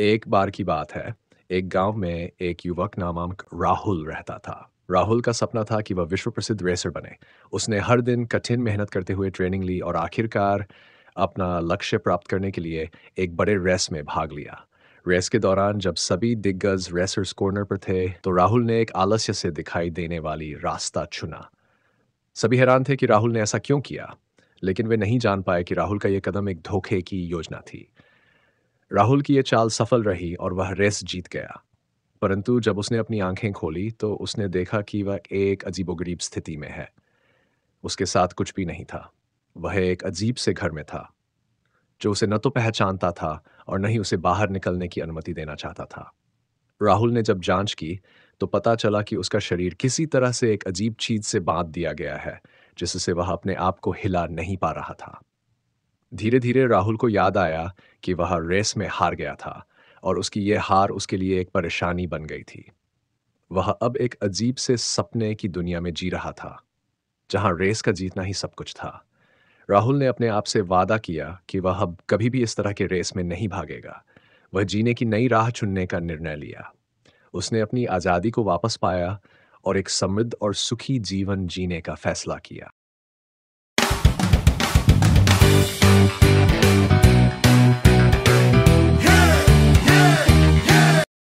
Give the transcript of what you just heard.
एक बार की बात है एक गांव में एक युवक नामांक राहुल रहता था राहुल का सपना था कि वह विश्व प्रसिद्ध रेसर बने उसने हर दिन कठिन मेहनत करते हुए ट्रेनिंग ली और आखिरकार अपना लक्ष्य प्राप्त करने के लिए एक बड़े रेस में भाग लिया रेस के दौरान जब सभी दिग्गज रेसर्स कॉर्नर पर थे तो राहुल ने एक आलस्य से दिखाई देने वाली रास्ता चुना सभी हैरान थे कि राहुल ने ऐसा क्यों किया लेकिन वे नहीं जान पाए कि राहुल का यह कदम एक धोखे की योजना थी राहुल की यह चाल सफल रही और वह रेस जीत गया परंतु जब उसने अपनी आंखें खोली तो उसने देखा कि वह एक अजीबोगरीब स्थिति में है उसके साथ कुछ भी नहीं था वह एक अजीब से घर में था जो उसे न तो पहचानता था और न ही उसे बाहर निकलने की अनुमति देना चाहता था राहुल ने जब जांच की तो पता चला कि उसका शरीर किसी तरह से एक अजीब चीज से बांध दिया गया है जिससे वह अपने आप को हिला नहीं पा रहा था धीरे धीरे राहुल को याद आया कि वह रेस में हार गया था और उसकी ये हार उसके लिए एक परेशानी बन गई थी वह अब एक अजीब से सपने की दुनिया में जी रहा था जहां रेस का जीतना ही सब कुछ था राहुल ने अपने आप से वादा किया कि वह अब कभी भी इस तरह के रेस में नहीं भागेगा वह जीने की नई राह चुनने का निर्णय लिया उसने अपनी आज़ादी को वापस पाया और एक समृद्ध और सुखी जीवन जीने का फैसला किया